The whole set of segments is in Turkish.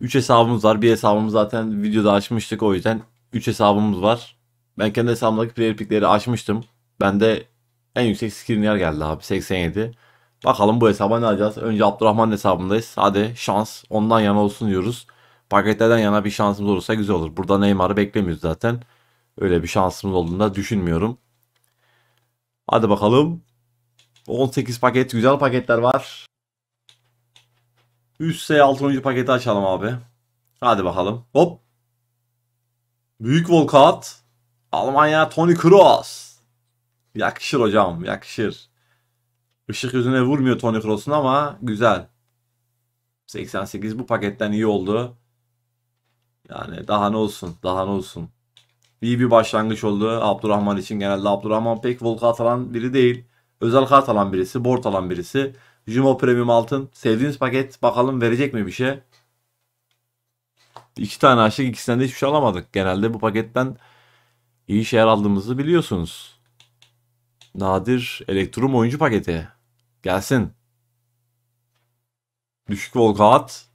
3 hesabımız var. Bir hesabımız zaten videoda açmıştık o yüzden 3 hesabımız var. Ben kendi hesabımdaki player pickleri açmıştım. Ben de en yüksek yer geldi abi 87. Bakalım bu hesaba ne alacağız? Önce Abdurrahman hesabındayız. Hadi şans ondan yana olsun diyoruz. Paketlerden yana bir şansımız olursa güzel olur. Burada Neymar'ı beklemiyoruz zaten. Öyle bir şansımız olduğunu da düşünmüyorum. Hadi bakalım. 18 paket güzel paketler var. Üstse 6. paketi açalım abi. Hadi bakalım. Hop. Büyük Volkat. Almanya Tony Kroos. Yakışır hocam yakışır. Işık yüzüne vurmuyor Tony Kroos'un ama güzel. 88 bu paketten iyi oldu. Yani daha ne olsun daha ne olsun. İyi bir başlangıç oldu Abdurrahman için genelde. Abdurrahman pek Volkat alan biri değil. Özel kart alan birisi, board alan birisi. Jumo Premium Altın. Sevdiğiniz paket bakalım verecek mi bir şey? İki tane açtık ikisinden de hiçbir şey alamadık. Genelde bu paketten iyi şeyler aldığımızı biliyorsunuz. Nadir Elektrum oyuncu paketi. Gelsin. Düşük Volkaat.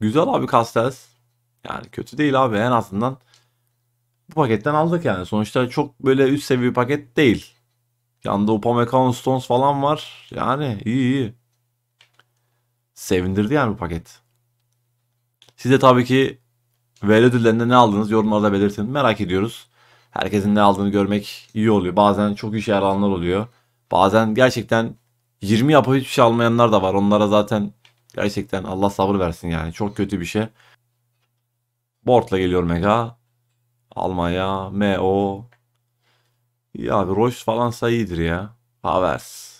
Güzel abi Castells. Yani kötü değil abi en azından. Bu paketten aldık yani. Sonuçta çok böyle üst seviye paket değil. Yanında Upamecano Stones falan var. Yani iyi iyi. Sevindirdi yani bu paket. Siz de tabii ki VL ödüllerinde ne aldınız yorumlarda belirtin. Merak ediyoruz. Herkesin ne aldığını görmek iyi oluyor. Bazen çok işe yarayanlar oluyor. Bazen gerçekten 20 yapıp hiçbir şey almayanlar da var. Onlara zaten gerçekten Allah sabır versin yani. Çok kötü bir şey. Bortla geliyor Mega. Almanya, MO, İyi abi Royce falansa iyidir ya. Havers.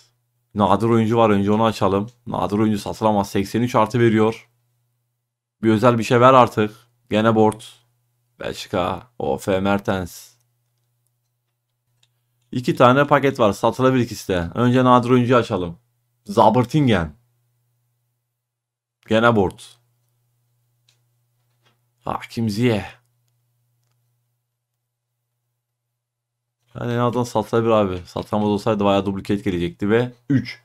Nadir oyuncu var önce onu açalım. Nadir oyuncu satılamaz. 83 artı veriyor. Bir özel bir şey ver artık. Gene board. Belçika. OF Mertens. İki tane paket var. Satılabilir ikisi de. Önce Nadir oyuncu açalım. Zabertingen. Gene board. Hakim Ziyeh. Yani en azından bir abi. Satılmaz olsaydı bayağı duplicate gelecekti ve 3,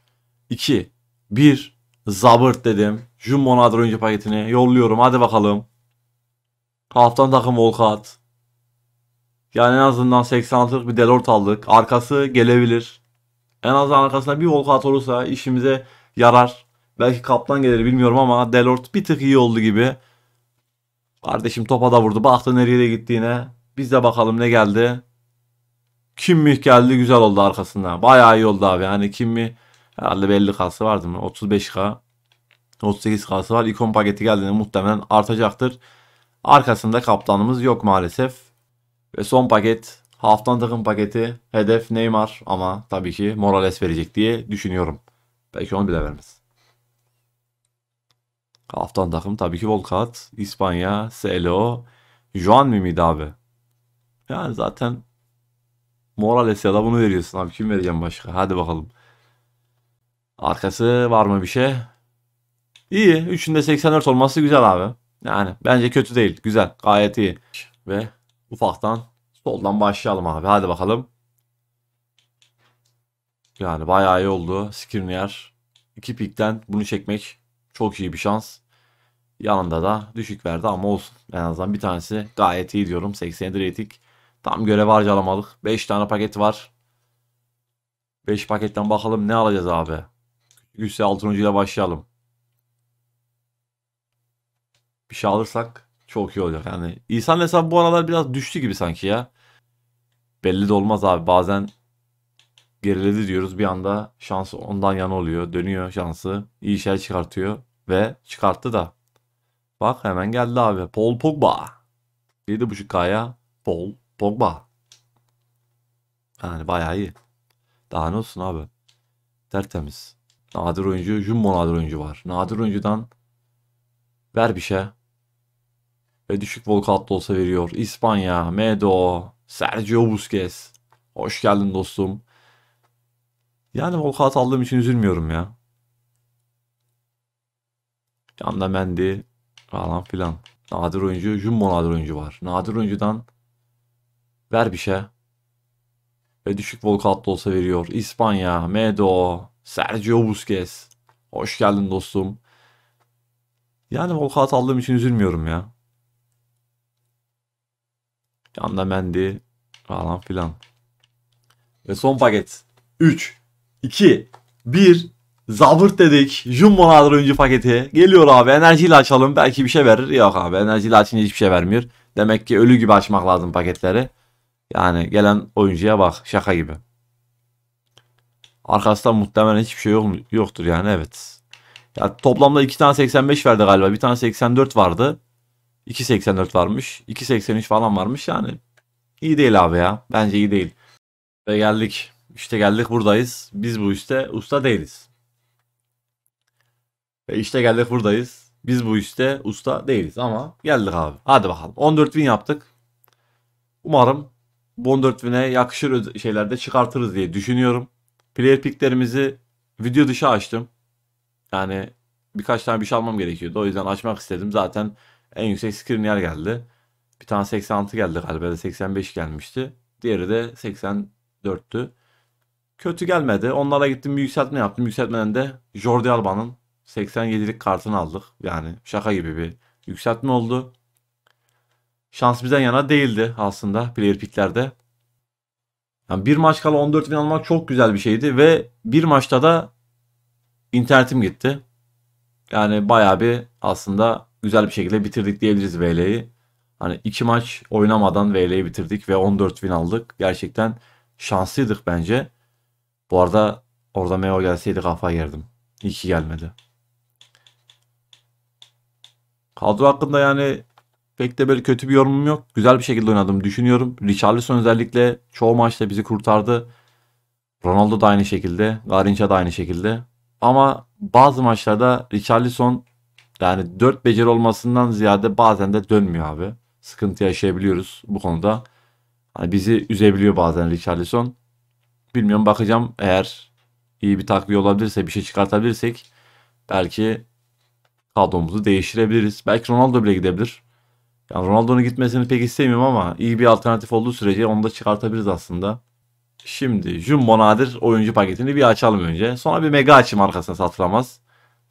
2, 1 Zabırt dedim. Jumbo Nadir oyuncu paketini yolluyorum. Hadi bakalım. Haftan takım Volkat. Yani en azından 86'lık bir Delort aldık. Arkası gelebilir. En azından arkasında bir Volkat olursa işimize yarar. Belki kaptan gelir bilmiyorum ama Delort bir tık iyi oldu gibi. Kardeşim topa da vurdu. Baktı nereye gittiğine. Biz de bakalım ne geldi. Kim mi geldi güzel oldu arkasında. Bayağı iyi oldu abi. Yani mi? herhalde belli kalsı vardı mı? 35K 38 kalsı var. İkon paketi geldiğinde muhtemelen artacaktır. Arkasında kaptanımız yok maalesef. Ve son paket haftan takım paketi hedef Neymar ama tabii ki Morales verecek diye düşünüyorum. Belki onu bile vermez. Haftan takım tabii ki Volkat, İspanya, CLO, Juan mı abi? Yani zaten Morales ya da bunu veriyorsun abi. Kim vereceğim başka? Hadi bakalım. Arkası var mı bir şey? İyi. Üçünde 84 olması güzel abi. Yani bence kötü değil. Güzel. Gayet iyi. Ve ufaktan soldan başlayalım abi. Hadi bakalım. Yani bayağı iyi oldu. Skriniar iki pikten bunu çekmek çok iyi bir şans. Yanında da düşük verdi ama olsun. En azından bir tanesi gayet iyi diyorum. 87 rating. Tam görev harcalamadık. 5 tane paket var. 5 paketten bakalım ne alacağız abi. Güçse altın ucuyla başlayalım. Bir şey alırsak çok iyi olacak. Yani insan hesabı bu aralar biraz düştü gibi sanki ya. Belli de olmaz abi. Bazen geriledi diyoruz. Bir anda şans ondan yana oluyor. Dönüyor şansı. İyi şey çıkartıyor. Ve çıkarttı da. Bak hemen geldi abi. Paul Pogba. 7.5K'ya Paul Pogba. Yani bayağı iyi. Daha ne olsun abi. Tertemiz. Nadir oyuncu, jumbo nadir oyuncu var. Nadir oyuncudan ver bir şey. Ve düşük volkatlı olsa veriyor. İspanya, Medo, Sergio Busquets. Hoş geldin dostum. Yani volkat aldığım için üzülmüyorum ya. Canla Mendy falan filan. Nadir oyuncu, jumbo nadir oyuncu var. Nadir oyuncudan Ver bir şey. Ve düşük volkatlı olsa veriyor. İspanya, Medo, Sergio Busquets. Hoş geldin dostum. Yani volkat aldığım için üzülmüyorum ya. Yanda Mendy falan filan. Ve son paket. 3, 2, 1. Zabırt dedik. Jumbo'lar oyuncu paketi. Geliyor abi enerjiyle açalım. Belki bir şey verir. Yok abi enerjiyle açınca hiçbir şey vermiyor. Demek ki ölü gibi açmak lazım paketleri. Yani gelen oyuncuya bak şaka gibi. Arkasında muhtemelen hiçbir şey yok, yoktur yani evet. Ya toplamda 2 tane 85 verdi galiba. Bir tane 84 vardı. 2.84 varmış. 2.83 falan varmış yani. İyi değil abi ya. Bence iyi değil. Ve geldik. İşte geldik buradayız. Biz bu işte usta değiliz. Ve işte geldik buradayız. Biz bu işte usta değiliz ama geldik abi. Hadi bakalım. 14 bin yaptık. Umarım Bond 14.000'e yakışır şeylerde çıkartırız diye düşünüyorum. Player picklerimizi video dışı açtım. Yani birkaç tane bir şey almam gerekiyordu. O yüzden açmak istedim. Zaten en yüksek yer geldi. Bir tane 86 geldi galiba 85 gelmişti. Diğeri de 84'tü. Kötü gelmedi. Onlara gittim bir yükseltme yaptım. Yükseltmeden de Jordi Alba'nın 87'lik kartını aldık. Yani şaka gibi bir yükseltme oldu şans bizden yana değildi aslında player picklerde. Yani bir maç kala 14 bin almak çok güzel bir şeydi ve bir maçta da internetim gitti. Yani bayağı bir aslında güzel bir şekilde bitirdik diyebiliriz VL'yi. Hani iki maç oynamadan VL'yi bitirdik ve 14 bin aldık. Gerçekten şanslıydık bence. Bu arada orada Meo gelseydi kafa yerdim. İyi ki gelmedi. Kadro hakkında yani pek de böyle kötü bir yorumum yok. Güzel bir şekilde oynadım düşünüyorum. Richarlison özellikle çoğu maçta bizi kurtardı. Ronaldo da aynı şekilde. Garinca da aynı şekilde. Ama bazı maçlarda Richarlison yani 4 beceri olmasından ziyade bazen de dönmüyor abi. Sıkıntı yaşayabiliyoruz bu konuda. Hani bizi üzebiliyor bazen Richarlison. Bilmiyorum bakacağım eğer iyi bir takviye olabilirse bir şey çıkartabilirsek belki kadromuzu değiştirebiliriz. Belki Ronaldo bile gidebilir. Ya Ronaldo'nun gitmesini pek istemiyorum ama iyi bir alternatif olduğu sürece onu da çıkartabiliriz aslında. Şimdi Jumbo Nadir oyuncu paketini bir açalım önce. Sonra bir mega açayım arkasına satılamaz.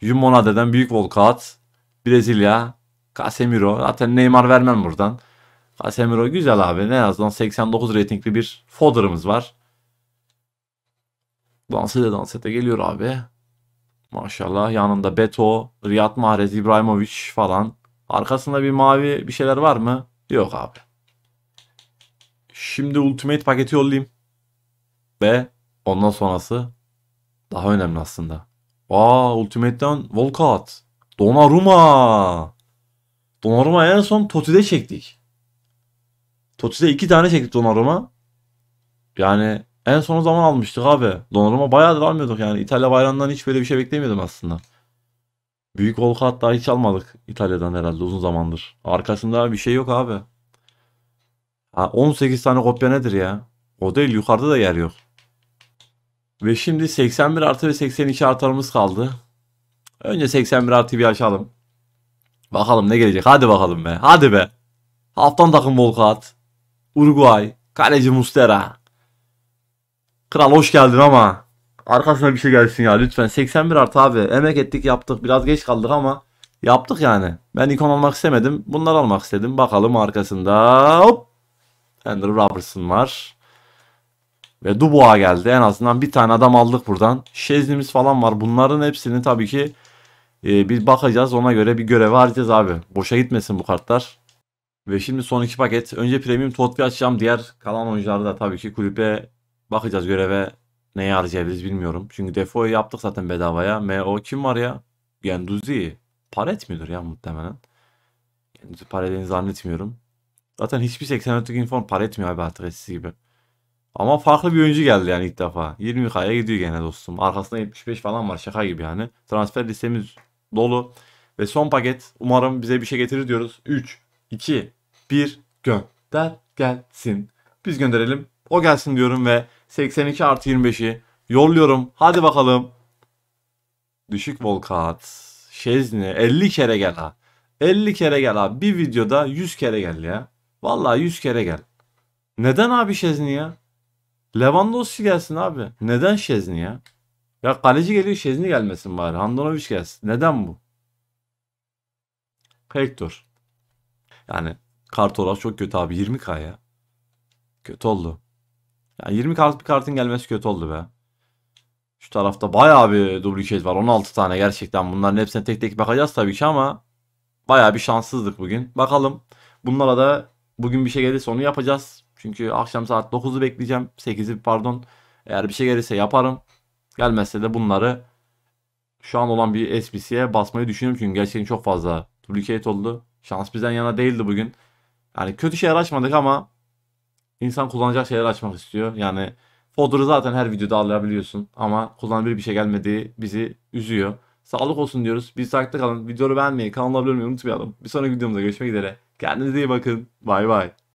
Jumbo Nadir'den büyük volkat. Brezilya. Casemiro. Zaten Neymar vermem buradan. Casemiro güzel abi. Ne azından 89 reytingli bir fodder'ımız var. Dans ede dans ede geliyor abi. Maşallah yanında Beto, Riyad Mahrez, İbrahimovic falan. Arkasında bir mavi bir şeyler var mı? Yok abi. Şimdi ultimate paketi yollayayım. Ve ondan sonrası daha önemli aslında. Aa ultimate'den Volkat. Donaruma. Donaruma en son Toti'de çektik. Toti'de iki tane çektik Donaruma. Yani en son o zaman almıştık abi. Donaruma. bayağıdır almıyorduk yani. İtalya bayrağından hiç böyle bir şey beklemiyordum aslında. Büyük Volk'u hatta hiç almadık İtalya'dan herhalde uzun zamandır. Arkasında bir şey yok abi. Ha, 18 tane kopya nedir ya? O değil yukarıda da yer yok. Ve şimdi 81 artı ve 82 artarımız kaldı. Önce 81 artı bir açalım. Bakalım ne gelecek. Hadi bakalım be. Hadi be. Haftan takım Volkat. Uruguay. Kaleci Mustera. Kral hoş geldin ama. Arkasına bir şey gelsin ya lütfen. 81 artı abi. Emek ettik yaptık. Biraz geç kaldık ama yaptık yani. Ben ikon almak istemedim. bunlar almak istedim. Bakalım arkasında. Hop. Andrew Robertson var. Ve Dubois geldi. En azından bir tane adam aldık buradan. Şeznimiz falan var. Bunların hepsini tabii ki e, bir bakacağız. Ona göre bir görev harcayacağız abi. Boşa gitmesin bu kartlar. Ve şimdi son iki paket. Önce premium Totvi açacağım. Diğer kalan oyuncuları da tabii ki kulübe bakacağız göreve Neye harcayabiliriz bilmiyorum. Çünkü Defoe'yu yaptık zaten bedavaya. MO kim var ya? Genduzi. Para etmiyordur ya muhtemelen. Genduzi para edeni zannetmiyorum. Zaten hiçbir 84'lük inform paret mi abi artık eskisi gibi. Ama farklı bir oyuncu geldi yani ilk defa. 20K'ya gidiyor gene dostum. Arkasında 75 falan var şaka gibi yani. Transfer listemiz dolu. Ve son paket umarım bize bir şey getirir diyoruz. 3, 2, 1 gönder gelsin. Biz gönderelim. O gelsin diyorum ve 82 artı 25'i yolluyorum. Hadi bakalım. Düşük Volkat. Şezni 50 kere gel ha. 50 kere gel abi. Bir videoda 100 kere gel ya. Vallahi 100 kere gel. Neden abi Şezni ya? Lewandowski gelsin abi. Neden Şezni ya? Ya kaleci geliyor Şezni gelmesin bari. Handanovic gelsin. Neden bu? Hector. Yani kartolar çok kötü abi. 20k ya. Kötü oldu. Ya 20 kart bir kartın gelmesi kötü oldu be. Şu tarafta bayağı bir duplicate var. 16 tane gerçekten. Bunların hepsine tek tek bakacağız tabii ki ama bayağı bir şanssızlık bugün. Bakalım. Bunlara da bugün bir şey gelirse onu yapacağız. Çünkü akşam saat 9'u bekleyeceğim. 8'i pardon. Eğer bir şey gelirse yaparım. Gelmezse de bunları şu an olan bir SPC'ye basmayı düşünüyorum. Çünkü gerçekten çok fazla duplicate oldu. Şans bizden yana değildi bugün. Yani kötü şeyler açmadık ama insan kullanacak şeyler açmak istiyor. Yani fodder'ı zaten her videoda alabiliyorsun ama kullanabilir bir şey gelmediği bizi üzüyor. Sağlık olsun diyoruz. Biz takipte kalın. Videoyu beğenmeyi, kanala abone olmayı unutmayalım. Bir sonraki videomuzda görüşmek üzere. Kendinize iyi bakın. Bay bay.